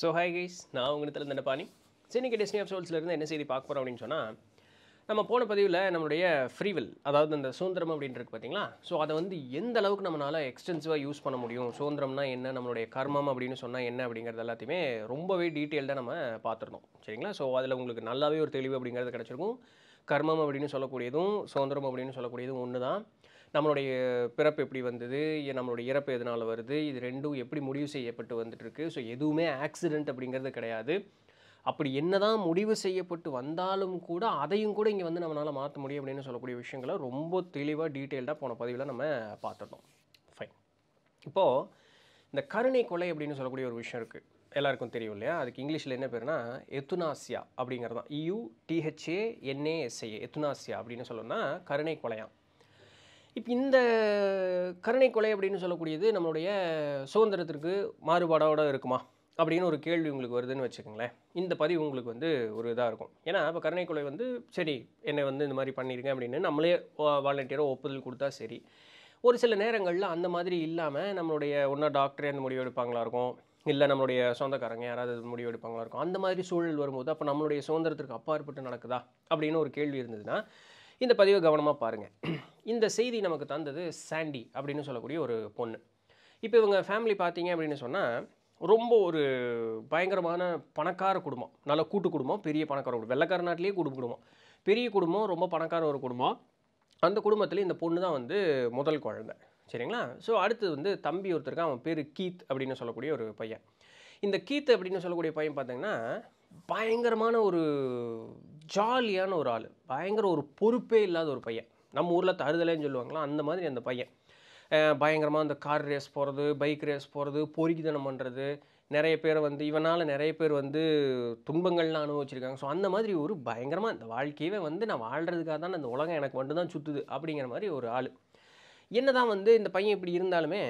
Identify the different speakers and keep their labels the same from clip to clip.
Speaker 1: so hi guys நான் உங்கள் இந்த பாணி சின்னிக்கு டெஸ்னி ஆஃப் சோல்ஸ்லேருந்து என்ன செய்தி பார்க்க போகிறோம் அப்படின்னு சொன்னால் நம்ம போன பதிவில் நம்மளுடைய ஃப்ரீவில் அதாவது அந்த சுதந்திரம் அப்படின்றது பார்த்தீங்களா ஸோ அதை வந்து எந்த அளவுக்கு நம்மளால் எக்ஸ்டென்சிவாக யூஸ் பண்ண முடியும் சுதந்திரம்னா என்ன நம்மளுடைய கர்மம் அப்படின்னு சொன்னால் என்ன அப்படிங்கிறது எல்லாத்தையுமே ரொம்பவே டீட்டெயில்டாக நம்ம பார்த்துருந்தோம் சரிங்களா ஸோ அதில் உங்களுக்கு நல்லாவே ஒரு தெளிவு அப்படிங்கிறது கிடச்சிருக்கும் கர்மம் அப்படின்னு சொல்லக்கூடியதும் சுதந்திரம் அப்படின்னு சொல்லக்கூடியதும் ஒன்று தான் நம்மளுடைய பிறப்பு எப்படி வந்தது நம்மளுடைய இறப்பு எதனால் வருது இது ரெண்டும் எப்படி முடிவு செய்யப்பட்டு வந்துட்டுருக்கு ஸோ எதுவுமே ஆக்சிடெண்ட் அப்படிங்கிறது கிடையாது அப்படி என்னதான் முடிவு செய்யப்பட்டு வந்தாலும் கூட அதையும் கூட இங்கே வந்து நம்மளால் மாற்ற முடியும் அப்படின்னு சொல்லக்கூடிய விஷயங்களை ரொம்ப தெளிவாக டீட்டெயில்டாக போன பதிவில் நம்ம பார்த்துட்டோம் ஃபைன் இப்போது இந்த கருணை கொலை அப்படின்னு சொல்லக்கூடிய ஒரு விஷயம் இருக்குது எல்லாருக்கும் தெரியும் இல்லையா அதுக்கு இங்கிலீஷில் என்ன பேருனா எத்துனாசியா அப்படிங்கிறது தான் E U e T H A N A S I A euthanasia அப்படின்னு சொல்லணும்னா கருணை கொலையான் இப்போ இந்த கருணை கொலை அப்படின்னு சொல்லக்கூடியது நம்மளுடைய சுதந்திரத்திற்கு மாறுபாடோட இருக்குமா அப்படின்னு ஒரு கேள்வி உங்களுக்கு வருதுன்னு வச்சுக்கோங்களேன் இந்த பதிவு உங்களுக்கு வந்து ஒரு இதாக இருக்கும் ஏன்னா இப்போ கருணை கொலை வந்து சரி என்னை வந்து இந்த மாதிரி பண்ணியிருங்க அப்படின்னு நம்மளே வாலண்டியராக ஒப்புதல் கொடுத்தா சரி ஒரு சில நேரங்களில் அந்த மாதிரி இல்லாமல் நம்மளுடைய ஒன்றா டாக்டரே அந்த முடிவு எடுப்பாங்களா இருக்கும் இல்லை நம்மளுடைய சொந்தக்காரங்க யாராவது முடிவு எடுப்பாங்களா இருக்கும் அந்த மாதிரி சூழல் வரும்போது அப்போ நம்மளுடைய சுதந்திரத்திற்கு அப்பாற்பட்டு நடக்குதா அப்படின்னு ஒரு கேள்வி இருந்ததுன்னா இந்த பதிவை கவனமாக பாருங்கள் இந்த செய்தி நமக்கு தந்தது சாண்டி அப்படின்னு சொல்லக்கூடிய ஒரு பொண்ணு இப்போ இவங்க ஃபேமிலி பார்த்தீங்க அப்படின்னு சொன்னால் ரொம்ப ஒரு பயங்கரமான பணக்கார குடும்பம் நல்ல கூட்டு குடும்பம் பெரிய பணக்கார குடும்பம் வெள்ளக்கார நாட்டிலேயே கூட்டு குடும்பம் பெரிய குடும்பம் ரொம்ப பணக்கார ஒரு குடும்பம் அந்த குடும்பத்தில் இந்த பொண்ணு தான் வந்து முதல் குழந்தை சரிங்களா ஸோ அடுத்து வந்து தம்பி ஒருத்தருக்கு அவன் பேர் கீத் அப்படின்னு சொல்லக்கூடிய ஒரு பையன் இந்த கீத் அப்படின்னு சொல்லக்கூடிய பையன் பார்த்தீங்கன்னா பயங்கரமான ஒரு ஜாலியான ஒரு ஆள் பயங்கர ஒரு பொறுப்பே இல்லாத ஒரு பையன் நம்ம ஊரில் தருதலைன்னு சொல்லுவாங்களா அந்த மாதிரி அந்த பையன் பயங்கரமாக அந்த கார் ரேஸ் போகிறது பைக் ரேஸ் போகிறது பொறுக்கிதனம் பண்ணுறது நிறைய பேர் வந்து இவனால் நிறைய பேர் வந்து துன்பங்கள்லாம் அனுபவிச்சிருக்காங்க ஸோ அந்த மாதிரி ஒரு பயங்கரமாக இந்த வாழ்க்கையவே வந்து நான் வாழ்கிறதுக்காக தான் அந்த உலகம் எனக்கு மட்டும்தான் சுற்றுது அப்படிங்கிற மாதிரி ஒரு ஆள் என்ன தான் வந்து இந்த பையன் இப்படி இருந்தாலுமே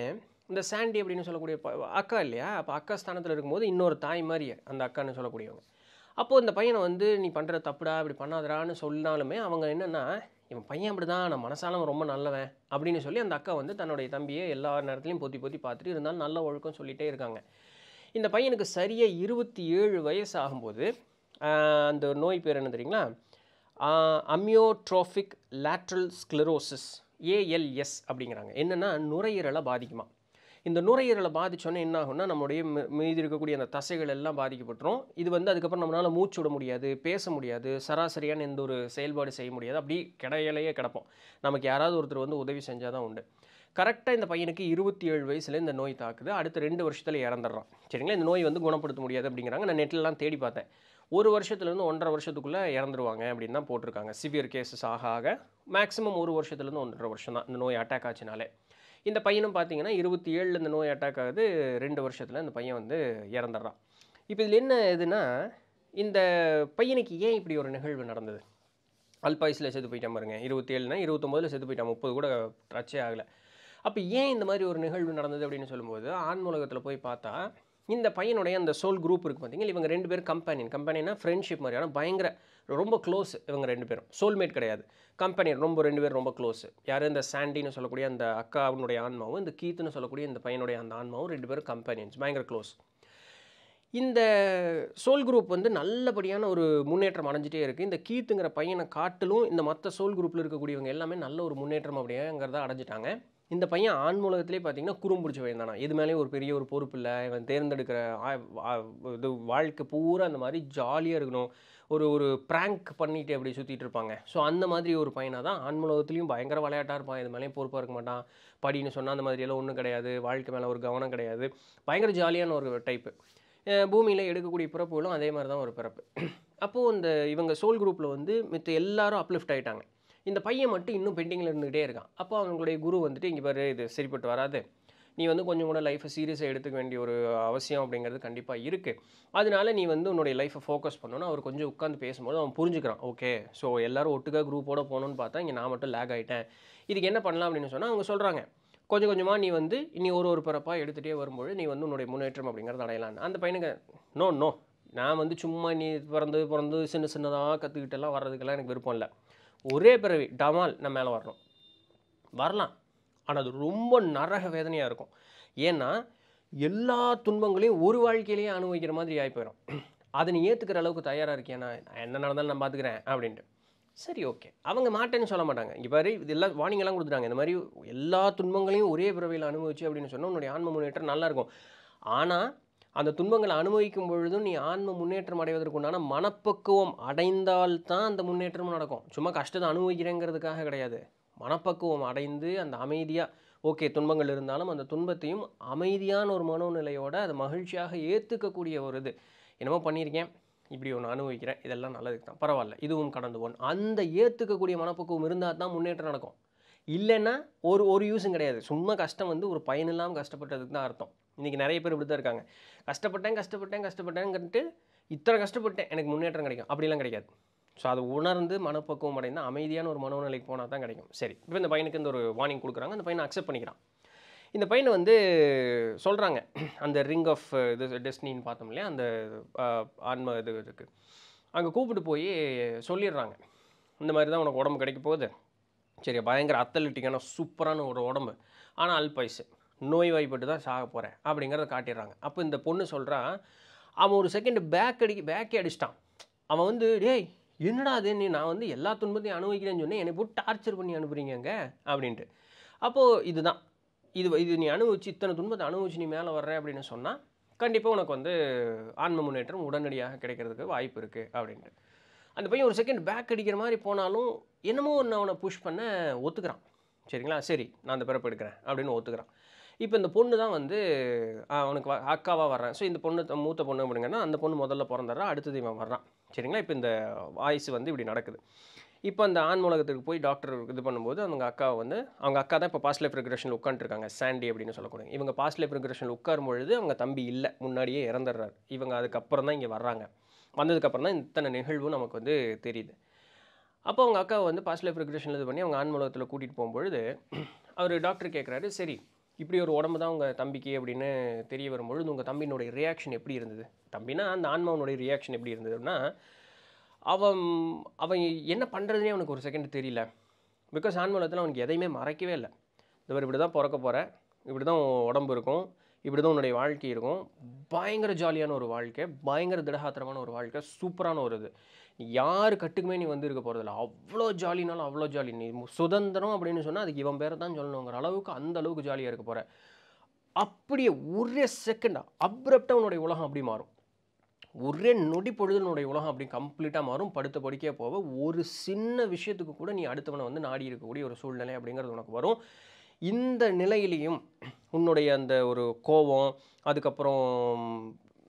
Speaker 1: இந்த சாண்டி அப்படின்னு சொல்லக்கூடிய அக்கா இல்லையா அப்போ அக்கா ஸ்தானத்தில் இருக்கும்போது இன்னொரு தாய் மாதிரி அந்த அக்கான்னு சொல்லக்கூடியவங்க அப்போது இந்த பையனை வந்து நீ பண்ணுற தப்புடா இப்படி பண்ணாதடான்னு சொன்னாலுமே அவங்க என்னென்னா இவன் பையன் அப்படி தான் நான் மனசாலும் ரொம்ப நல்லவன் அப்படின்னு சொல்லி அந்த அக்கா வந்து தன்னுடைய தம்பியை எல்லா நேரத்துலையும் பொத்தி பொத்தி பார்த்துட்டு இருந்தாலும் நல்ல ஒழுக்கம் சொல்லிகிட்டே இருக்காங்க இந்த பையனுக்கு சரியாக இருபத்தி ஏழு வயசு ஆகும்போது அந்த நோய் பேர் என்ன தெரியுங்களா அம்யோட்ரோஃபிக் லேட்ரல் ஸ்க்ளரோசிஸ் ஏஎல்எஸ் அப்படிங்கிறாங்க என்னென்னா நுரையீரலை பாதிக்குமா இந்த நுரையீரலை பாதித்தோன்னே என்ன ஆகும்னா நம்மளுடைய மீதி இருக்கக்கூடிய அந்த தசைகள் எல்லாம் பாதிக்கப்பட்டுரும் இது வந்து அதுக்கப்புறம் நம்மளால் மூச்சு விட முடியாது பேச முடியாது சராசரியான எந்த ஒரு செயல்பாடு செய்ய முடியாது அப்படி கிடையிலேயே கிடப்போம் நமக்கு யாராவது ஒருத்தர் வந்து உதவி செஞ்சால் தான் உண்டு கரெக்டாக இந்த பையனுக்கு இருபத்தி ஏழு வயசில் இந்த நோய் தாக்குது அடுத்த ரெண்டு வருஷத்தில் இறந்துடுறான் சரிங்களா இந்த நோய் வந்து குணப்படுத்த முடியாது அப்படிங்கிறாங்க நான் நெட்லலாம் தேடி பார்த்தேன் ஒரு வருஷத்துலேருந்து ஒன்றரை வருஷத்துக்குள்ளே இறந்துருவாங்க அப்படின்னு தான் போட்டிருக்காங்க சிவியர் கேசஸ் ஆக ஆக மேக்ஸிமம் ஒரு வருஷத்துலேருந்து ஒன்றரை வருஷம் தான் இந்த நோய் அட்டாக் ஆச்சுனாலே இந்த பையனும் பார்த்தீங்கன்னா இருபத்தி ஏழில் இந்த நோய் அட்டாக் ஆகுது ரெண்டு வருஷத்தில் இந்த பையன் வந்து இறந்துடுறான் இப்போ இதில் என்ன இதுனா இந்த பையனுக்கு ஏன் இப்படி ஒரு நிகழ்வு நடந்தது அல்பாயுஸில் செத்து போயிட்டான் பாருங்க இருபத்தி ஏழுனா இருபத்தொம்போதில் செத்து போயிட்டான் முப்பது கூட டச்சே ஆகலை அப்போ ஏன் இந்த மாதிரி ஒரு நிகழ்வு நடந்தது அப்படின்னு சொல்லும்போது ஆன்மூலகத்தில் போய் பார்த்தா இந்த பையனுடைய அந்த சோல் குரூப் இருக்குது பார்த்தீங்க இவங்க ரெண்டு பேரும் கம்பெனியன் கம்பெனின்னா ஃப்ரெண்ட்ஷிப் மாதிரியான பயங்கர ரொம்ப க்ளோஸ் இவங்க ரெண்டு பேரும் சோல்மேட் கிடையாது கம்பெனியன் ரொம்ப ரெண்டு பேரும் ரொம்ப க்ளோஸ் யார் இந்த சாண்டின்னு சொல்லக்கூடிய அந்த அக்காவுடைய ஆன்மாவும் இந்த கீத்துன்னு சொல்லக்கூடிய இந்த பையனுடைய அந்த ஆன்மாவும் ரெண்டு பேரும் கம்பெனியன்ஸ் பயங்கர க்ளோஸ் இந்த சோல் குரூப் வந்து நல்லபடியான ஒரு முன்னேற்றம் அடைஞ்சிட்டே இருக்குது இந்த கீத்துங்கிற பையனை காட்டிலும் இந்த மற்ற சோல் குரூப்பில் இருக்கக்கூடியவங்க எல்லாமே நல்ல ஒரு முன்னேற்றம் அப்படியேங்கிறத அடைஞ்சிட்டாங்க இந்த பையன் ஆண் மூலகத்திலே பார்த்தீங்கன்னா பையன் தானா இது மேலேயும் ஒரு பெரிய ஒரு பொறுப்பு இல்லை இவன் தேர்ந்தெடுக்கிற இது வாழ்க்கை பூரா அந்த மாதிரி ஜாலியாக இருக்கணும் ஒரு ஒரு ப்ராங்க் பண்ணிட்டு அப்படி சுற்றிட்டு இருப்பாங்க ஸோ அந்த மாதிரி ஒரு பையனாக தான் ஆண் மூலகத்துலேயும் பயங்கர விளையாட்டாக இருப்பான் இது மேலேயும் பொறுப்பாக இருக்க மாட்டான் படின்னு சொன்னால் அந்த மாதிரியெல்லாம் ஒன்றும் கிடையாது வாழ்க்கை மேலே ஒரு கவனம் கிடையாது பயங்கர ஜாலியான ஒரு டைப்பு பூமியில் எடுக்கக்கூடிய பிறப்புகளும் அதே மாதிரி தான் ஒரு பிறப்பு அப்போது இந்த இவங்க சோல் குரூப்பில் வந்து மித்த எல்லாரும் அப்லிஃப்ட் ஆகிட்டாங்க இந்த பையன் மட்டும் இன்னும் பெண்டிங்கில் இருந்துகிட்டே இருக்கான் அப்போ அவங்களுடைய குரு வந்துட்டு இங்கே பாரு இது சரிப்பட்டு வராது நீ வந்து கொஞ்சம் கூட லைஃப்பை சீரியஸாக எடுத்துக்க வேண்டிய ஒரு அவசியம் அப்படிங்கிறது கண்டிப்பாக இருக்குது அதனால நீ வந்து உன்னுடைய லைஃப்பை ஃபோக்கஸ் பண்ணணும் அவர் கொஞ்சம் உட்காந்து பேசும்போது அவன் புரிஞ்சுக்கிறான் ஓகே ஸோ எல்லோரும் ஒட்டுக்காக குரூப்போடு போகணுன்னு பார்த்தா இங்கே நான் மட்டும் லேக் ஆகிட்டேன் இதுக்கு என்ன பண்ணலாம் அப்படின்னு சொன்னால் அவங்க சொல்கிறாங்க கொஞ்சம் கொஞ்சமாக நீ வந்து இனி ஒரு ஒரு பிறப்பாக எடுத்துகிட்டே வரும்போது நீ வந்து உன்னுடைய முன்னேற்றம் அப்படிங்கிறது அடையலான் அந்த பையனுக்கு நோ நோ நான் வந்து சும்மா நீ பிறந்து பிறந்து சின்ன சின்னதாக கற்றுக்கிட்டெல்லாம் வர்றதுக்கெல்லாம் எனக்கு விருப்பம் இல்லை ஒரே பிறவி டமால் நம்ம மேலே வரணும் வரலாம் ஆனால் அது ரொம்ப நரக வேதனையாக இருக்கும் ஏன்னா எல்லா துன்பங்களையும் ஒரு வாழ்க்கையிலேயே அனுபவிக்கிற மாதிரி ஆகி போயிடும் அதை நீ ஏற்றுக்கிற அளவுக்கு தயாராக இருக்கேன்னா என்ன நடந்தாலும் நான் பார்த்துக்கிறேன் அப்படின்ட்டு சரி ஓகே அவங்க மாட்டேன்னு சொல்ல மாட்டாங்க இங்கே பாரு இது எல்லாம் வார்னிங்கெல்லாம் கொடுத்துட்டாங்க இந்த மாதிரி எல்லா துன்பங்களையும் ஒரே பிறவையில் அனுபவிச்சு அப்படின்னு சொன்னால் உன்னுடைய ஆன்ம முன்னேற்றம் நல்லாயிருக்கும் ஆனால் அந்த துன்பங்களை அனுபவிக்கும் பொழுதும் நீ ஆன்ம முன்னேற்றம் அடைவதற்குண்டான மனப்பக்குவம் அடைந்தால்தான் அந்த முன்னேற்றமும் நடக்கும் சும்மா கஷ்டத்தை அனுபவிக்கிறேங்கிறதுக்காக கிடையாது மனப்பக்குவம் அடைந்து அந்த அமைதியாக ஓகே துன்பங்கள் இருந்தாலும் அந்த துன்பத்தையும் அமைதியான ஒரு மனோநிலையோடு அதை மகிழ்ச்சியாக ஏற்றுக்கக்கூடிய ஒரு இது என்னமோ பண்ணியிருக்கேன் இப்படி ஒன்று அனுபவிக்கிறேன் இதெல்லாம் நல்லதுக்கு தான் பரவாயில்ல இதுவும் கடந்து போகணும் அந்த ஏற்றுக்கக்கூடிய மனப்பக்குவம் இருந்தால் தான் முன்னேற்றம் நடக்கும் இல்லைன்னா ஒரு ஒரு யூஸும் கிடையாது சும்மா கஷ்டம் வந்து ஒரு பயனில்லாமல் கஷ்டப்பட்டதுக்கு தான் அர்த்தம் இன்றைக்கி நிறைய பேர் இப்படி தான் இருக்காங்க கஷ்டப்பட்டேன் கஷ்டப்பட்டேன் கஷ்டப்பட்டேங்கிறது இத்தனை கஷ்டப்பட்டேன் எனக்கு முன்னேற்றம் கிடைக்கும் அப்படிலாம் கிடைக்காது ஸோ அதை உணர்ந்து மனப்பக்குவம் அடைந்து அமைதியான ஒரு மனோநிலைக்கு போனால் தான் கிடைக்கும் சரி இப்போ இந்த பையனுக்கு இந்த ஒரு வார்னிங் கொடுக்குறாங்க அந்த பையனை அக்செப்ட் பண்ணிக்கிறான் இந்த பையனை வந்து சொல்கிறாங்க அந்த ரிங் ஆஃப் இது டெஸ்டினின்னு பார்த்தோம் இல்லையா அந்த ஆன்ம இது இருக்குது அங்கே கூப்பிட்டு போய் சொல்லிடுறாங்க இந்த மாதிரி தான் உனக்கு உடம்பு கிடைக்க போகுது சரி பயங்கர அத்தலட்டிக்கான சூப்பரான ஒரு உடம்பு ஆனால் அல்பாய்ஸு நோய்வாய்ப்பட்டு தான் சாக போகிறேன் அப்படிங்கிறத காட்டிடுறாங்க அப்போ இந்த பொண்ணு சொல்கிறான் அவன் ஒரு செகண்ட் பேக் அடி பேக்கே அடிச்சிட்டான் அவன் வந்து டேய் என்னடா அது நீ நான் வந்து எல்லா துன்பத்தையும் அனுபவிக்கிறேன்னு சொன்னேன் என்னை போட்டு டார்ச்சர் பண்ணி அனுப்புறீங்க அப்படின்ட்டு அப்போது இதுதான் இது இது நீ அனுபவிச்சு இத்தனை துன்பத்தை அனுபவிச்சு நீ மேலே வர்ற அப்படின்னு சொன்னால் கண்டிப்பாக உனக்கு வந்து ஆன்ம முன்னேற்றம் உடனடியாக கிடைக்கிறதுக்கு வாய்ப்பு இருக்குது அப்படின்ட்டு அந்த பையன் ஒரு செகண்ட் பேக் அடிக்கிற மாதிரி போனாலும் என்னமோ ஒன்று அவனை புஷ் பண்ண ஒத்துக்கிறான் சரிங்களா சரி நான் அந்த பிறப்பு எடுக்கிறேன் அப்படின்னு ஒத்துக்கிறான் இப்போ இந்த பொண்ணு தான் வந்து அவனுக்கு அக்காவாக வர்றேன் ஸோ இந்த பொண்ணு மூத்த பொண்ணு அப்படிங்கன்னா அந்த பொண்ணு முதல்ல பிறந்துடுறா அடுத்தது இவன் வர்றான் சரிங்களா இப்போ இந்த வாய்ஸ் வந்து இப்படி நடக்குது இப்போ அந்த ஆண் மூலகத்துக்கு போய் டாக்டர் இது பண்ணும்போது அவங்க அக்கா வந்து அவங்க அக்கா தான் இப்போ பாஸ்ட் லைஃப் ரெக்ரேஷனில் உட்காந்துருக்காங்க சாண்டி அப்படின்னு சொல்லக்கூடாது இவங்க பாஸ்ட் லைஃப் ரெக்ரேஷனில் உட்காரும் பொழுது அவங்க தம்பி இல்லை முன்னாடியே இறந்துடுறாரு இவங்க அதுக்கப்புறம் தான் இங்கே வர்றாங்க வந்ததுக்கப்புறம் தான் இத்தனை நிகழ்வும் நமக்கு வந்து தெரியுது அப்போ அவங்க அக்காவை வந்து பாஸ்ட் லைஃப் ரெக்ரேஷனில் இது பண்ணி அவங்க ஆண் மூலகத்தில் கூட்டிகிட்டு போகும்பொழுது அவர் டாக்டர் கேட்குறாரு சரி இப்படி ஒரு உடம்பு தான் உங்கள் தம்பிக்கு அப்படின்னு தெரிய வரும்பொழுது உங்கள் தம்பினுடைய ரியாக்ஷன் எப்படி இருந்தது தம்பினா அந்த ஆன்மாவனுடைய ரியாக்ஷன் எப்படி இருந்ததுன்னா அவன் அவன் என்ன பண்ணுறதுனே அவனுக்கு ஒரு செகண்ட் தெரியல பிகாஸ் ஆன்மூலத்தில் அவனுக்கு எதையுமே மறைக்கவே இல்லை இவர் இப்படி தான் பிறக்க போகிற இப்படி தான் உடம்பு இருக்கும் இப்படி தான் உன்னுடைய வாழ்க்கை இருக்கும் பயங்கர ஜாலியான ஒரு வாழ்க்கை பயங்கர திடகாத்திரமான ஒரு வாழ்க்கை சூப்பரான ஒரு இது நீ யார் கட்டுக்குமே நீ வந்திருக்க போகிறதில்ல அவ்வளோ ஜாலினாலும் அவ்வளோ ஜாலி நீ சுதந்திரம் அப்படின்னு சொன்னால் அதுக்கு இவன் பேரை தான் சொல்லணுங்கிற அளவுக்கு அந்த அளவுக்கு ஜாலியாக இருக்க போகிற அப்படியே ஒரே செகண்டாக அப்ரப்டாக உன்னுடைய உலகம் அப்படி மாறும் ஒரே நொடி பொழுதுனுடைய உலகம் அப்படி கம்ப்ளீட்டாக மாறும் படுத்த படிக்கே போக ஒரு சின்ன விஷயத்துக்கு கூட நீ அடுத்தவனை வந்து நாடி இருக்கக்கூடிய ஒரு சூழ்நிலை அப்படிங்கிறது உனக்கு வரும் இந்த நிலையிலையும் உன்னுடைய அந்த ஒரு கோபம் அதுக்கப்புறம்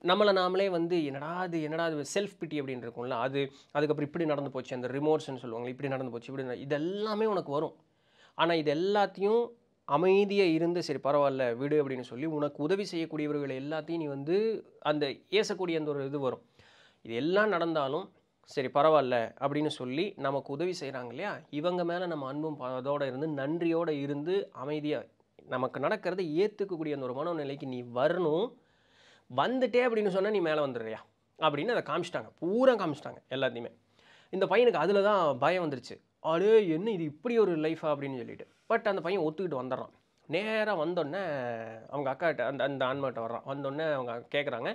Speaker 1: நம்மளை நாமளே வந்து என்னடா அது என்னடா அது செல்ஃப் பிட்டி அப்படின்னு இருக்கும்ல அது அதுக்கப்புறம் இப்படி நடந்து போச்சு அந்த ரிமோர்ஸ்ன்னு சொல்லுவாங்க இப்படி நடந்து போச்சு இப்படி இது எல்லாமே உனக்கு வரும் ஆனால் இது எல்லாத்தையும் அமைதியாக இருந்து சரி பரவாயில்ல விடு அப்படின்னு சொல்லி உனக்கு உதவி செய்யக்கூடியவர்கள் எல்லாத்தையும் நீ வந்து அந்த ஏசக்கூடிய அந்த ஒரு இது வரும் இது எல்லாம் நடந்தாலும் சரி பரவாயில்ல அப்படின்னு சொல்லி நமக்கு உதவி செய்கிறாங்க இல்லையா இவங்க மேலே நம்ம அன்பும் அதோடு இருந்து நன்றியோடு இருந்து அமைதியாக நமக்கு நடக்கிறத ஏற்றுக்கக்கூடிய அந்த ஒரு மனநிலைக்கு நீ வரணும் வந்துட்டே அப்படின்னு சொன்னால் நீ மேலே வந்துடுறியா அப்படின்னு அதை காமிச்சிட்டாங்க பூரா காமிச்சிட்டாங்க எல்லாத்தையுமே இந்த பையனுக்கு அதில் தான் பயம் வந்துருச்சு அடே என்ன இது இப்படி ஒரு லைஃபா அப்படின்னு சொல்லிட்டு பட் அந்த பையன் ஒத்துக்கிட்டு வந்துடுறான் நேராக வந்தோடனே அவங்க அக்காட்ட அந்த அந்த ஆன்மாட்ட வர்றான் வந்தோடனே அவங்க கேட்குறாங்க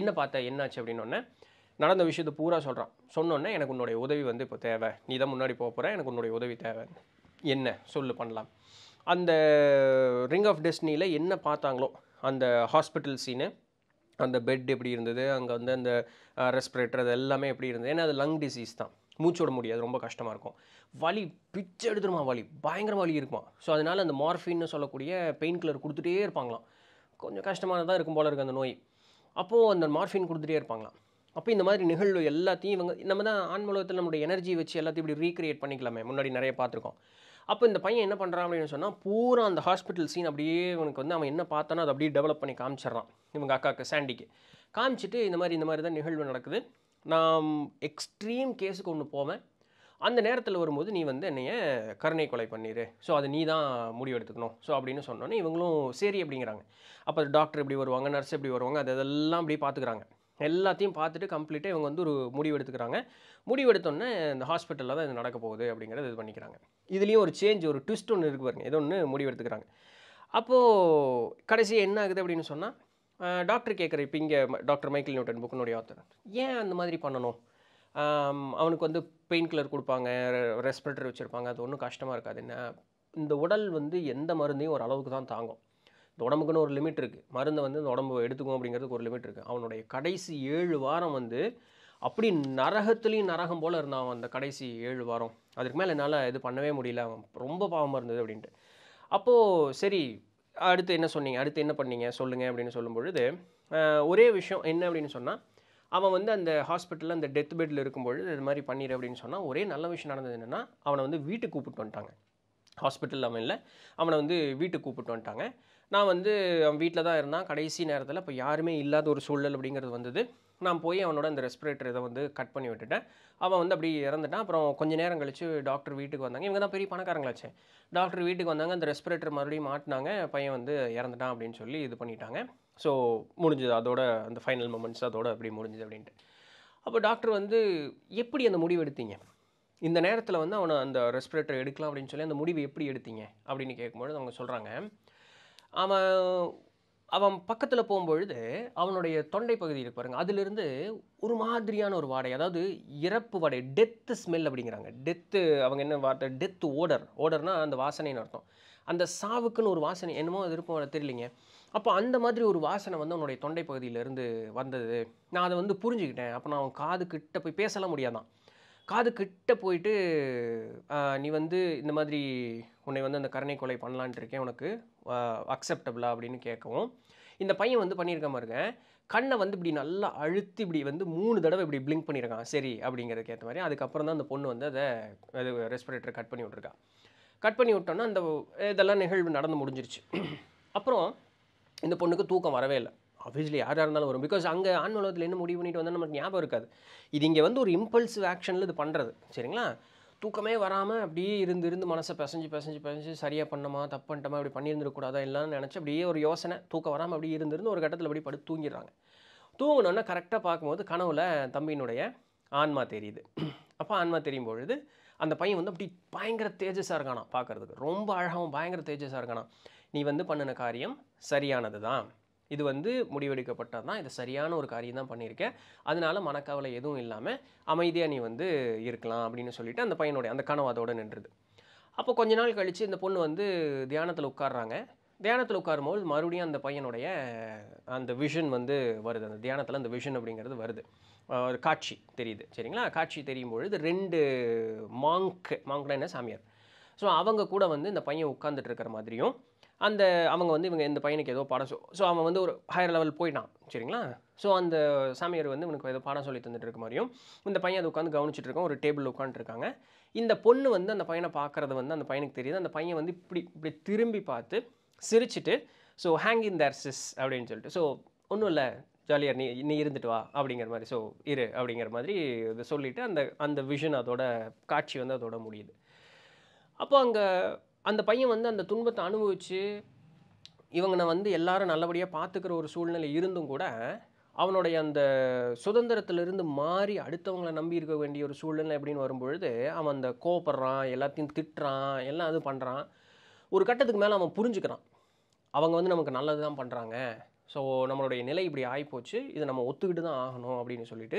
Speaker 1: என்ன பார்த்த என்னாச்சு அப்படின்னோடனே நடந்த விஷயத்தை பூரா சொல்கிறான் சொன்னோன்னே எனக்கு உன்னுடைய உதவி வந்து இப்போ தேவை நீ தான் முன்னாடி போக போகிற எனக்கு உன்னுடைய உதவி தேவை என்ன சொல்லு பண்ணலாம் அந்த ரிங் ஆஃப் டெஸ்டினியில் என்ன பார்த்தாங்களோ அந்த ஹாஸ்பிட்டல் சீனு அந்த பெட் எப்படி இருந்தது அங்கே வந்து அந்த ரெஸ்பிரேட்டர் அது எல்லாமே எப்படி இருந்தது ஏன்னா அது லங் டிசீஸ் தான் மூச்சு விட முடியாது ரொம்ப கஷ்டமாக இருக்கும் வலி பிச்சை எடுத்துருமா வலி பயங்கர வலி இருக்குமா ஸோ அதனால் அந்த மார்ஃபின்னு சொல்லக்கூடிய பெயின் கில்லர் கொடுத்துட்டே இருப்பாங்களாம் கொஞ்சம் கஷ்டமானதாக இருக்கும் போல இருக்குது அந்த நோய் அப்போது அந்த மார்ஃபின் கொடுத்துட்டே இருப்பாங்களாம் அப்போ இந்த மாதிரி நிகழ்வு எல்லாத்தையும் இவங்க நம்ம தான் ஆன்மலோகத்தில் நம்முடைய எனர்ஜி வச்சு எல்லாத்தையும் இப்படி ரீக்ரியேட் பண்ணிக்கலாமே முன்னாடி நிறைய பார்த்துருக்கோம் அப்போ இந்த பையன் என்ன பண்ணுறான் அப்படின்னு சொன்னால் பூரா அந்த ஹாஸ்பிட்டல் சீன் அப்படியே இவனுக்கு வந்து அவன் என்ன பார்த்தானோ அதை அப்படியே டெவலப் பண்ணி காமிச்சிட்றான் இவங்க அக்காவுக்கு சாண்டிக்கு காமிச்சிட்டு இந்த மாதிரி இந்த மாதிரி தான் நிகழ்வு நடக்குது நான் எக்ஸ்ட்ரீம் கேஸுக்கு ஒன்று போவேன் அந்த நேரத்தில் வரும்போது நீ வந்து என்னைய கருணை கொலை பண்ணிடு ஸோ அது நீ தான் முடிவெடுத்துக்கணும் ஸோ அப்படின்னு சொன்னோன்னே இவங்களும் சரி அப்படிங்கிறாங்க அப்போ டாக்டர் இப்படி வருவாங்க நர்ஸ் இப்படி வருவாங்க அது அதெல்லாம் அப்படியே பார்த்துக்கிறாங்க எல்லாத்தையும் பார்த்துட்டு கம்ப்ளீட்டாக இவங்க வந்து ஒரு முடிவு எடுத்துக்கிறாங்க முடிவு எடுத்தோன்னே இந்த ஹாஸ்பிட்டலில் தான் இது நடக்க போகுது அப்படிங்கிறத இது பண்ணிக்கிறாங்க இதுலேயும் ஒரு சேஞ்ச் ஒரு ட்விஸ்ட் ஒன்று இருக்கு பாருங்க ஏதோ ஒன்று முடிவு எடுத்துக்கிறாங்க அப்போது கடைசி என்ன ஆகுது அப்படின்னு சொன்னால் டாக்டர் கேட்குற இப்போ இங்கே டாக்டர் மைக்கேல் நியூட்டன் புக்கினுடைய ஆத்தர் ஏன் அந்த மாதிரி பண்ணணும் அவனுக்கு வந்து பெயின் கில்லர் கொடுப்பாங்க ரெஸ்பிரேட்டர் வச்சுருப்பாங்க அது ஒன்றும் கஷ்டமாக இருக்காது என்ன இந்த உடல் வந்து எந்த மருந்தையும் ஒரு அளவுக்கு தான் தாங்கும் இந்த உடம்புக்குன்னு ஒரு லிமிட் இருக்குது மருந்தை வந்து இந்த உடம்பு எடுத்துக்கோ அப்படிங்கிறதுக்கு ஒரு லிமிட் இருக்குது அவனுடைய கடைசி ஏழு வாரம் வந்து அப்படி நரகத்துலேயும் நரகம் போல் இருந்தான் அவன் அந்த கடைசி ஏழு வாரம் அதுக்கு மேலே என்னால் இது பண்ணவே முடியல அவன் ரொம்ப பாவமாக இருந்தது அப்படின்ட்டு அப்போது சரி அடுத்து என்ன சொன்னீங்க அடுத்து என்ன பண்ணீங்க சொல்லுங்கள் அப்படின்னு சொல்லும்பொழுது ஒரே விஷயம் என்ன அப்படின்னு சொன்னால் அவன் வந்து அந்த ஹாஸ்பிட்டலில் அந்த டெத் பெட்டில் இருக்கும்பொழுது இது மாதிரி பண்ணிடு அப்படின்னு சொன்னால் ஒரே நல்ல விஷயம் நடந்தது என்னென்னா அவனை வந்து வீட்டுக்கு கூப்பிட்டு வந்துட்டாங்க ஹாஸ்பிட்டலில் அவன் இல்லை அவனை வந்து வீட்டுக்கு கூப்பிட்டு வந்துட்டாங்க நான் வந்து அவன் வீட்டில் தான் இருந்தான் கடைசி நேரத்தில் இப்போ யாருமே இல்லாத ஒரு சூழல் அப்படிங்கிறது வந்தது நான் போய் அவனோட அந்த ரெஸ்பிரேட்டர் இதை வந்து கட் பண்ணி விட்டுட்டேன் அவன் வந்து அப்படி இறந்துட்டான் அப்புறம் கொஞ்சம் நேரம் கழித்து டாக்டர் வீட்டுக்கு வந்தாங்க இவங்க தான் பெரிய பணக்காரங்களாச்சே டாக்டர் வீட்டுக்கு வந்தாங்க அந்த ரெஸ்பிரேட்டர் மறுபடியும் மாட்டினாங்க பையன் வந்து இறந்துட்டான் அப்படின்னு சொல்லி இது பண்ணிட்டாங்க ஸோ முடிஞ்சுது அதோட அந்த ஃபைனல் மூமெண்ட்ஸ் அதோட அப்படி முடிஞ்சுது அப்படின்ட்டு அப்போ டாக்டர் வந்து எப்படி அந்த முடிவு எடுத்தீங்க இந்த நேரத்தில் வந்து அவனை அந்த ரெஸ்பிரேட்டர் எடுக்கலாம் அப்படின்னு சொல்லி அந்த முடிவு எப்படி எடுத்தீங்க அப்படின்னு கேட்கும்போது அவங்க சொல்கிறாங்க அவன் அவன் பக்கத்தில் போகும்பொழுது அவனுடைய தொண்டை பகுதி இருக்கு பாருங்கள் அதிலிருந்து ஒரு மாதிரியான ஒரு வாடை அதாவது இறப்பு வாடை டெத்து ஸ்மெல் அப்படிங்கிறாங்க டெத்து அவங்க என்ன வார்த்தை டெத்து ஓடர் ஓடர்னால் அந்த வாசனைன்னு அர்த்தம் அந்த சாவுக்குன்னு ஒரு வாசனை என்னமோ அது இருக்கும் தெரியலிங்க அப்போ அந்த மாதிரி ஒரு வாசனை வந்து அவனுடைய தொண்டை பகுதியிலேருந்து வந்தது நான் அதை வந்து புரிஞ்சுக்கிட்டேன் அப்போ நான் அவன் காது கிட்ட போய் பேசலாம் முடியாதான் காது கிட்ட போயிட்டு நீ வந்து இந்த மாதிரி உன்னை வந்து அந்த கருணை கொலை பண்ணலான்ட்டு இருக்கேன் உனக்கு அக்செப்டபிளா அப்படின்னு கேட்கவும் இந்த பையன் வந்து பண்ணியிருக்க பாருங்க கண்ணை வந்து இப்படி நல்லா அழுத்தி இப்படி வந்து மூணு தடவை இப்படி பிளிங்க் பண்ணியிருக்கான் சரி அப்படிங்கிறதுக்கு ஏற்ற மாதிரி அதுக்கப்புறம் தான் அந்த பொண்ணு வந்து அதை அது ரெஸ்பிரேட்டரை கட் பண்ணி விட்ருக்கான் கட் பண்ணி விட்டோன்னா அந்த இதெல்லாம் நிகழ்வு நடந்து முடிஞ்சிருச்சு அப்புறம் இந்த பொண்ணுக்கு தூக்கம் வரவே இல்லை ஆப்வியஸ்லி யாராக இருந்தாலும் வரும் பிகாஸ் அங்கே உலகத்தில் என்ன முடிவு பண்ணிட்டு வந்தால் நமக்கு ஞாபகம் இருக்காது இது இங்கே வந்து ஒரு இம்பல்சிவ் ஆக்ஷனில் இது பண்ணுறது சரிங்களா தூக்கமே வராமல் அப்படியே இருந்து இருந்து மனசை பிசைஞ்சு பிசைஞ்சு பிசைஞ்சு சரியாக பண்ணமா தப்பு பண்ணிட்டோமா இப்படி பண்ணியிருந்துருக்கூடாதா இல்லைன்னு நினச்சி அப்படியே ஒரு யோசனை தூக்கம் வராமல் அப்படியே இருந்திருந்து ஒரு கட்டத்தில் அப்படி படுத்து தூங்கிடுறாங்க தூங்கினோன்னா கரெக்டாக பார்க்கும்போது கனவுல தம்பியினுடைய ஆன்மா தெரியுது அப்போ ஆன்மா தெரியும் பொழுது அந்த பையன் வந்து அப்படி பயங்கர தேஜஸாக இருக்கானா பார்க்குறதுக்கு ரொம்ப அழகாகவும் பயங்கர தேஜஸாக இருக்கானா நீ வந்து பண்ணின காரியம் சரியானது தான் இது வந்து முடிவெடுக்கப்பட்டது தான் இதை சரியான ஒரு காரியம் தான் பண்ணியிருக்கேன் அதனால் மனக்கவலை எதுவும் இல்லாமல் அமைதியாக நீ வந்து இருக்கலாம் அப்படின்னு சொல்லிட்டு அந்த பையனுடைய அந்த கனவு அதோடு நின்றுது அப்போ கொஞ்ச நாள் கழித்து இந்த பொண்ணு வந்து தியானத்தில் உட்காடுறாங்க தியானத்தில் உட்காரும்போது மறுபடியும் அந்த பையனுடைய அந்த விஷன் வந்து வருது அந்த தியானத்தில் அந்த விஷன் அப்படிங்கிறது வருது ஒரு காட்சி தெரியுது சரிங்களா காட்சி தெரியும் பொழுது ரெண்டு மாங்க் மாங்க்னா என்ன சாமியார் ஸோ அவங்க கூட வந்து இந்த பையன் உட்காந்துட்டு இருக்கிற மாதிரியும் அந்த அவங்க வந்து இவங்க இந்த பையனுக்கு ஏதோ பாடம் சொ ஸோ அவன் வந்து ஒரு ஹையர் லெவல் போயிட்டான் சரிங்களா ஸோ அந்த சாமியார் வந்து இவனுக்கு ஏதோ பாடம் சொல்லி தந்துட்டு இருக்க மாதிரியும் இந்த பையன் அதை உட்காந்து கவனிச்சுட்டு இருக்கான் ஒரு டேபிள் உட்காந்துருக்காங்க இந்த பொண்ணு வந்து அந்த பையனை பார்க்குறது வந்து அந்த பையனுக்கு தெரியுது அந்த பையன் வந்து இப்படி இப்படி திரும்பி பார்த்து சிரிச்சுட்டு so hang in there sis அப்படின்னு சொல்லிட்டு ஸோ ஒன்றும் இல்லை ஜாலியாக நீ நீ இருந்துட்டு வா அப்படிங்கிற மாதிரி ஸோ இரு அப்படிங்கிற மாதிரி இதை சொல்லிவிட்டு அந்த அந்த விஷன் அதோட காட்சி வந்து அதோட முடியுது அப்போ அங்கே அந்த பையன் வந்து அந்த துன்பத்தை அனுபவித்து இவங்களை வந்து எல்லாரும் நல்லபடியாக பார்த்துக்கிற ஒரு சூழ்நிலை இருந்தும் கூட அவனுடைய அந்த சுதந்திரத்திலிருந்து மாறி அடுத்தவங்களை நம்பி இருக்க வேண்டிய ஒரு சூழ்நிலை அப்படின்னு வரும்பொழுது அவன் அந்த கோவப்படுறான் எல்லாத்தையும் திட்டுறான் எல்லாம் அது பண்ணுறான் ஒரு கட்டத்துக்கு மேலே அவன் புரிஞ்சுக்கிறான் அவங்க வந்து நமக்கு நல்லது தான் பண்ணுறாங்க ஸோ நம்மளுடைய நிலை இப்படி ஆகிப்போச்சு இதை நம்ம ஒத்துக்கிட்டு தான் ஆகணும் அப்படின்னு சொல்லிட்டு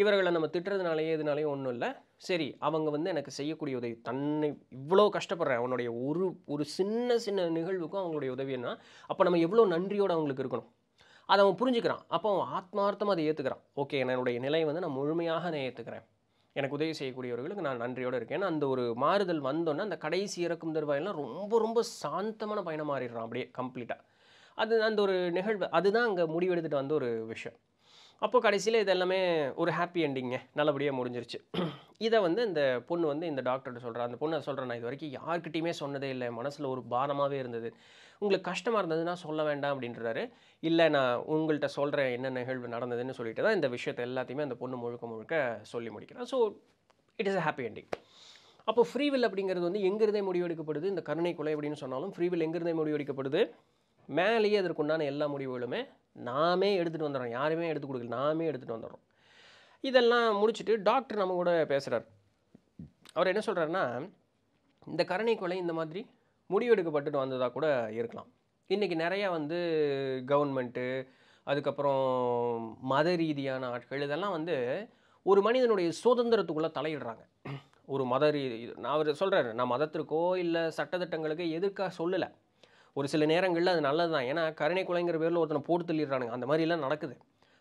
Speaker 1: இவர்களை நம்ம திட்டுறதுனாலேயே எதுனாலேயும் ஒன்றும் இல்லை சரி அவங்க வந்து எனக்கு செய்யக்கூடிய உதவி தன்னை இவ்வளோ கஷ்டப்படுறேன் அவனுடைய ஒரு ஒரு சின்ன சின்ன நிகழ்வுக்கும் அவங்களுடைய உதவின்னா அப்போ நம்ம எவ்வளோ நன்றியோடு அவங்களுக்கு இருக்கணும் அதை அவன் புரிஞ்சுக்கிறான் அப்போ அவன் ஆத்மார்த்தமாக அதை ஏற்றுக்கிறான் ஓகே என்னுடைய நிலையை வந்து நான் முழுமையாக நான் ஏற்றுக்கிறேன் எனக்கு உதவி செய்யக்கூடியவர்களுக்கு நான் நன்றியோடு இருக்கேன் அந்த ஒரு மாறுதல் வந்தோன்னே அந்த கடைசி இறக்கும் தருவாயெல்லாம் ரொம்ப ரொம்ப சாந்தமான பயணம் மாறிடுறான் அப்படியே கம்ப்ளீட்டாக அது அந்த ஒரு நிகழ்வு அதுதான் அங்கே முடிவெடுத்துட்டு வந்த ஒரு விஷயம் அப்போது கடைசியில் இது எல்லாமே ஒரு ஹாப்பி எண்டிங்க நல்லபடியாக முடிஞ்சிருச்சு இதை வந்து இந்த பொண்ணு வந்து இந்த டாக்டர்கிட்ட சொல்கிறார் அந்த பொண்ணு சொல்கிறேன் நான் இது வரைக்கும் யார்கிட்டையுமே சொன்னதே இல்லை மனசில் ஒரு பாரமாகவே இருந்தது உங்களுக்கு கஷ்டமாக இருந்ததுன்னா சொல்ல வேண்டாம் அப்படின்றாரு இல்லை நான் உங்கள்கிட்ட சொல்கிறேன் என்ன நிகழ்வு நடந்ததுன்னு சொல்லிட்டு தான் இந்த விஷயத்தை எல்லாத்தையுமே அந்த பொண்ணு முழுக்க முழுக்க சொல்லி முடிக்கிறேன் so it is a happy ending அப்போ ஃப்ரீவில் அப்படிங்கிறது வந்து எங்கிருந்தே முடிவெடுக்கப்படுது இந்த கருணை கொலை அப்படின்னு சொன்னாலும் ஃப்ரீவில் எங்கிருந்தே முடிவெடுக்கப்படுது மேலேயே அதற்குண்டான எல்லா முடிவுகளுமே நாமே எடுத்துகிட்டு வந்துடுறோம் யாருமே எடுத்து கொடுக்கல நாமே எடுத்துகிட்டு வந்துடுறோம் இதெல்லாம் முடிச்சுட்டு டாக்டர் நம்ம கூட பேசுகிறார் அவர் என்ன சொல்கிறாருன்னா இந்த கருணை கொலை இந்த மாதிரி முடிவெடுக்கப்பட்டுட்டு வந்ததாக கூட இருக்கலாம் இன்றைக்கி நிறையா வந்து கவர்மெண்ட்டு அதுக்கப்புறம் மத ரீதியான ஆட்கள் இதெல்லாம் வந்து ஒரு மனிதனுடைய சுதந்திரத்துக்குள்ளே தலையிடுறாங்க ஒரு மத ரீதி நான் அவர் சொல்கிறாரு நான் மதத்திற்கோ இல்லை சட்டத்திட்டங்களுக்கு எதிர்க்காக சொல்லலை ஒரு சில நேரங்களில் அது நல்லது தான் ஏன்னா கருணை கொலைங்கிற பேரில் ஒருத்தனை போட்டு தள்ளிடுறானுங்க அந்த மாதிரிலாம் நடக்குது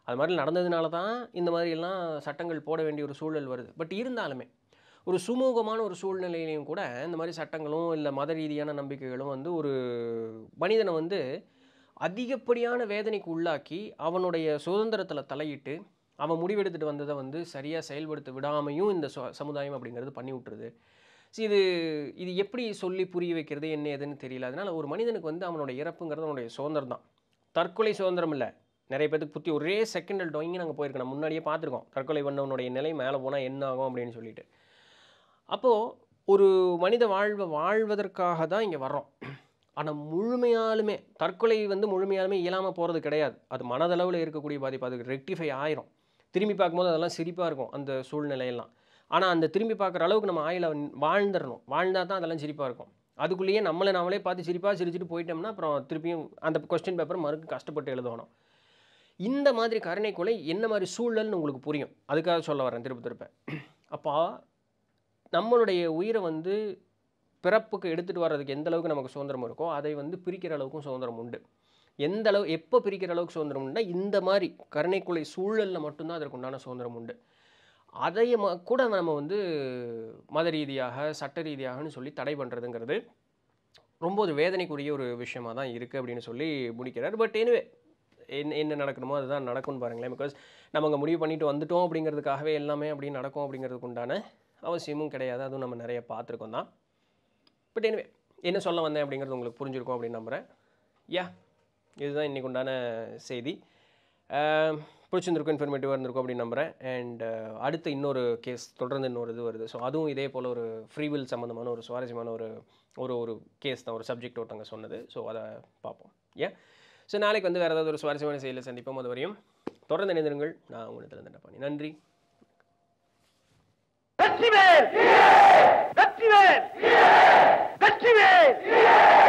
Speaker 1: அது மாதிரி நடந்ததுனால தான் இந்த மாதிரிலாம் சட்டங்கள் போட வேண்டிய ஒரு சூழல் வருது பட் இருந்தாலுமே ஒரு சுமூகமான ஒரு சூழ்நிலையிலையும் கூட இந்த மாதிரி சட்டங்களும் இல்லை மத ரீதியான நம்பிக்கைகளும் வந்து ஒரு மனிதனை வந்து அதிகப்படியான வேதனைக்கு உள்ளாக்கி அவனுடைய சுதந்திரத்தில் தலையிட்டு அவன் முடிவெடுத்துட்டு வந்ததை வந்து சரியாக செயல்படுத்த விடாமையும் இந்த சமுதாயம் அப்படிங்கிறது பண்ணி விட்டுருது இது இது எப்படி சொல்லி புரிய வைக்கிறது என்ன ஏதுன்னு தெரியல அதனால் ஒரு மனிதனுக்கு வந்து அவனோட இறப்புங்கிறது அவனுடைய சுதந்திரம் தான் தற்கொலை சுதந்திரம் இல்லை நிறைய பேருக்கு புத்தி ஒரே செகண்டல் டோயிங் நாங்கள் போயிருக்கோம் முன்னாடியே பார்த்துருக்கோம் தற்கொலை பண்ணவனுடைய நிலை மேலே போனால் என்ன ஆகும் அப்படின்னு சொல்லிட்டு அப்போது ஒரு மனித வாழ்வை வாழ்வதற்காக தான் இங்கே வர்றோம் ஆனால் முழுமையாலுமே தற்கொலை வந்து முழுமையாலுமே இயலாமல் போகிறது கிடையாது அது மனதளவில் இருக்கக்கூடிய பாதிப்பு அதுக்கு ரெக்டிஃபை ஆயிரும் திரும்பி பார்க்கும்போது அதெல்லாம் சிரிப்பாக இருக்கும் அந்த சூழ்நிலையெல்லாம் ஆனால் அந்த திரும்பி பார்க்குற அளவுக்கு நம்ம ஆயில வாழ்ந்துடணும் வாழ்ந்தால் தான் அதெல்லாம் சிரிப்பாக இருக்கும் அதுக்குள்ளேயே நம்மளை நாமளே பார்த்து சிரிப்பாக சிரிச்சுட்டு போயிட்டோம்னா அப்புறம் திருப்பியும் அந்த கொஸ்டின் பேப்பர் மறுக்கு கஷ்டப்பட்டு எழுதணும் இந்த மாதிரி கருணை கொலை என்ன மாதிரி சூழல்னு உங்களுக்கு புரியும் அதுக்காக சொல்ல வரேன் திருப்பி திருப்ப அப்போ நம்மளுடைய உயிரை வந்து பிறப்புக்கு எடுத்துகிட்டு வர்றதுக்கு எந்த அளவுக்கு நமக்கு சுதந்திரம் இருக்கோ அதை வந்து பிரிக்கிற அளவுக்கும் சுதந்திரம் உண்டு எந்த அளவு எப்போ பிரிக்கிற அளவுக்கு சுதந்திரம் உண்டுனா இந்த மாதிரி கருணைக்குலை சூழலில் மட்டும்தான் அதற்கு உண்டான சுதந்திரம் உண்டு அதையும் கூட நம்ம வந்து மத ரீதியாக சட்ட ரீதியாகன்னு சொல்லி தடை பண்ணுறதுங்கிறது ரொம்ப ஒரு வேதனைக்குரிய ஒரு விஷயமாக தான் இருக்குது அப்படின்னு சொல்லி முடிக்கிறார் பட் எனிவே என்ன என்ன நடக்கணுமோ அதுதான் நடக்கும்னு பாருங்களேன் பிகாஸ் நம்ம அங்கே முடிவு பண்ணிட்டு வந்துட்டோம் அப்படிங்கிறதுக்காகவே எல்லாமே அப்படி நடக்கும் அப்படிங்கிறதுக்கு உண்டான அவசியமும் கிடையாது அதுவும் நம்ம நிறைய பார்த்துருக்கோம் தான் பட் எனிவே என்ன சொல்ல வந்தேன் அப்படிங்கிறது உங்களுக்கு புரிஞ்சுருக்கோம் அப்படின்னு நம்புகிறேன் யா இதுதான் இன்றைக்கு உண்டான செய்தி பிடிச்சிருந்துருக்கும் இன்ஃபர்மேட்டிவாக இருந்திருக்கும் அப்படின்னு நம்புகிறேன் அண்ட் uh, அடுத்து இன்னொரு கேஸ் தொடர்ந்து இன்னொரு இது வருது ஸோ அதுவும் இதே போல் ஒரு ஃப்ரீவில் சம்மந்தமான ஒரு சுவாரஸ்யமான ஒரு ஒரு ஒரு கேஸ் தான் ஒரு சப்ஜெக்ட் ஒருத்தங்க சொன்னது ஸோ அதை பார்ப்போம் ஏன் ஸோ நாளைக்கு வந்து வேறு ஏதாவது ஒரு சுவாரஸ்யமான செயலில் சந்திப்போம் அது வரையும் தொடர்ந்து இணைந்திருங்கள் நான் உங்களுக்கு திறந்துட்டேன் பண்ணி நன்றி வெற்றிவேல் வெற்றிவேல் வெற்றிவேல்